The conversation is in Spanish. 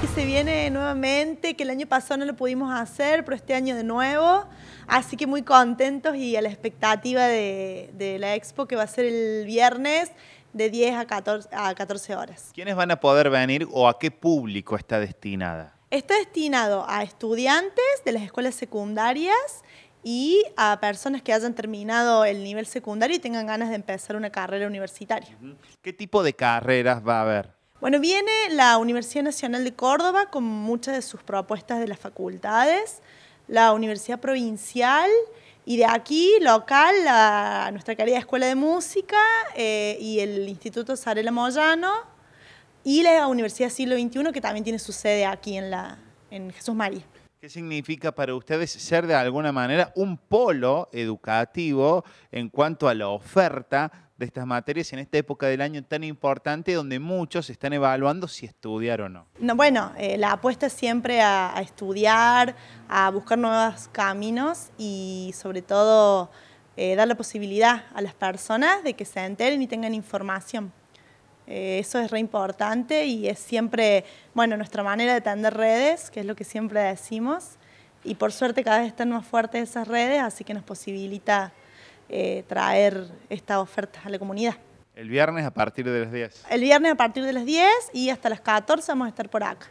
que se viene nuevamente, que el año pasado no lo pudimos hacer, pero este año de nuevo. Así que muy contentos y a la expectativa de, la expo que va a ser el viernes de 10 a 14, a 14 horas. ¿Quiénes van a poder venir o a qué público está destinada? Está destinado a estudiantes de las escuelas secundarias y a personas que hayan terminado el nivel secundario y tengan ganas de empezar una carrera universitaria. ¿Qué tipo de carreras va a haber? Bueno, viene la Universidad Nacional de Córdoba con muchas de sus propuestas de las facultades, la Universidad Provincial y de aquí, local, nuestra querida Escuela de Música eh, y el Instituto Sarela Moyano y la Universidad Siglo XXI que también tiene su sede aquí en Jesús María. ¿Qué significa para ustedes ser de alguna manera un polo educativo en cuanto a la oferta de estas materias en esta época del año tan importante donde muchos están evaluando si estudiar o no? bueno, eh, la apuesta es siempre a, estudiar, a buscar nuevos caminos y sobre todo eh, dar la posibilidad a las personas de que se enteren y tengan información. Eh, eso es re importante y es siempre, bueno, nuestra manera de tender redes, que es lo que siempre decimos, y por suerte cada vez están más fuertes esas redes, así que nos posibilita eh, traer esta oferta a la comunidad. El viernes a partir de las 10. El viernes a partir de las 10 y hasta las 14 vamos a estar por acá.